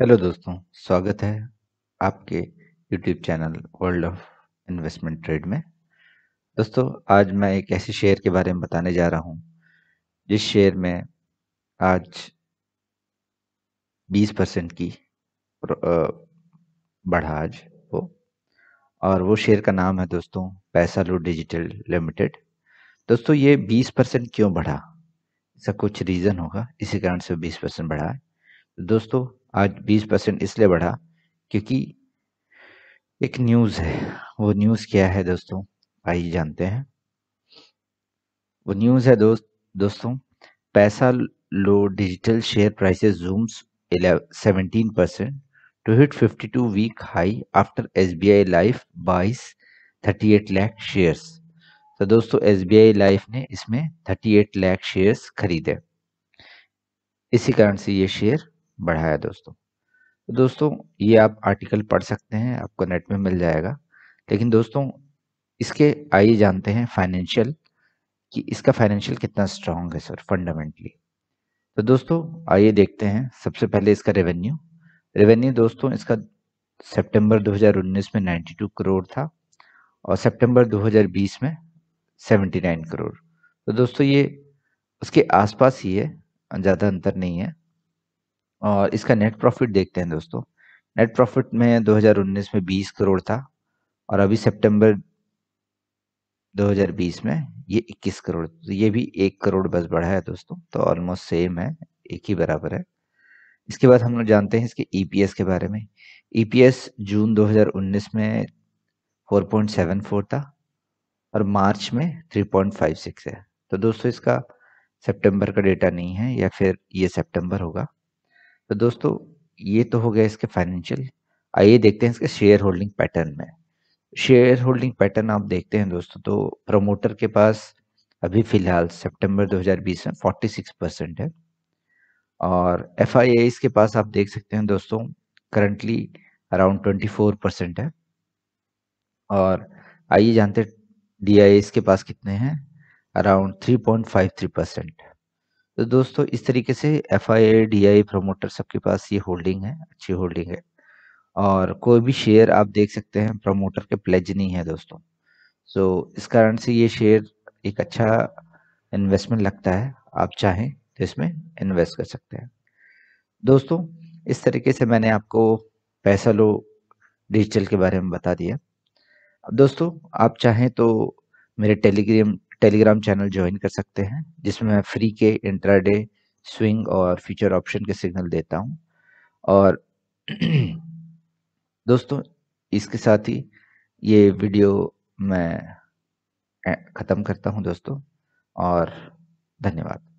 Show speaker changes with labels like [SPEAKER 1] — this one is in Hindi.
[SPEAKER 1] हेलो दोस्तों स्वागत है आपके YouTube channel world of investment trade में दोस्तों आज मैं एक ऐसे शेयर के बारे में बताने जा रहा हूं जिस शेयर में आज 20 परसेंट की बढ़ा आज वो और वो शेयर का नाम है दोस्तों पैसा लो डिजिटल लिमिटेड दोस्तों ये 20 परसेंट क्यों बढ़ा इसका कुछ रीज़न होगा इसी कारण से 20 परसेंट बढ़ा है दोस्तों आज 20 परसेंट इसलिए बढ़ा क्योंकि एक न्यूज़ है वो न्यूज़ क्या है दोस्तों आइए जानते हैं वो न्यूज़ है दोस्त दोस्तों Paisalo Digital share prices zooms seventeen percent to hit 52 week high after SBI Life buys 38 lakh shares तो दोस्तों SBI लाइफ ने इसमें 38 लाख शेयर्स खरीदे इसी कारण से ये शेयर बढ़ाया दोस्तों तो दोस्तों ये आप आर्टिकल पढ़ सकते हैं आपको नेट में मिल जाएगा लेकिन दोस्तों इसके आइए जानते हैं फाइनेंशियल कि इसका फाइनेंशियल कितना स्ट्रांग है सर फंडामेंटली तो दोस्तों आइए देखते हैं सबसे पहले इसका रेवेन्यू रेवेन्यू दोस्तों इसका सेप्टेम्बर दो में नाइन्टी करोड़ था और सेप्टेम्बर दो में सेवेंटी करोड़ तो दोस्तों ये उसके आसपास ही है ज़्यादा अंतर नहीं है और इसका नेट प्रॉफिट देखते हैं दोस्तों नेट प्रॉफिट में 2019 में 20 करोड़ था और अभी सितंबर 2020 में ये 21 करोड़ तो ये भी एक करोड़ बस बढ़ा है दोस्तों तो ऑलमोस्ट सेम है एक ही बराबर है इसके बाद हम लोग जानते हैं इसके ई e के बारे में ई e जून 2019 में 4.74 था और मार्च में 3.56 है तो दोस्तों इसका सितंबर का डेटा नहीं है या फिर ये सितंबर होगा तो दोस्तों ये तो हो गया इसके फाइनेंशियल आइए देखते हैं इसके शेयर होल्डिंग पैटर्न में शेयर होल्डिंग पैटर्न आप देखते हैं दोस्तों तो प्रमोटर के पास अभी फिलहाल सितंबर 2020 में 46 परसेंट है और एफ के पास आप देख सकते हैं दोस्तों करंटली अराउंड 24 परसेंट है और आइए जानते डी के पास कितने हैं अराउंड 3.53 परसेंट तो दोस्तों इस तरीके से F I I D I promoter सबके पास ये होल्डिंग है अच्छी होल्डिंग है और कोई भी शेयर आप देख सकते हैं प्रोमोटर के प्लेज नहीं है दोस्तों सो so, इस कारण से ये शेयर एक अच्छा इन्वेस्टमेंट लगता है आप चाहें तो इसमें इन्वेस्ट कर सकते हैं दोस्तों इस तरीके से मैंने आपको पैसा लो डिजिटल के बारे में बता दिया अब दोस्तों आप चाहें तो मेरे टेलीग्राम टेलीग्राम चैनल ज्वाइन कर सकते हैं जिसमें मैं फ्री के इंट्राडे स्विंग और फ्यूचर ऑप्शन के सिग्नल देता हूं और दोस्तों इसके साथ ही ये वीडियो मैं ख़त्म करता हूं दोस्तों और धन्यवाद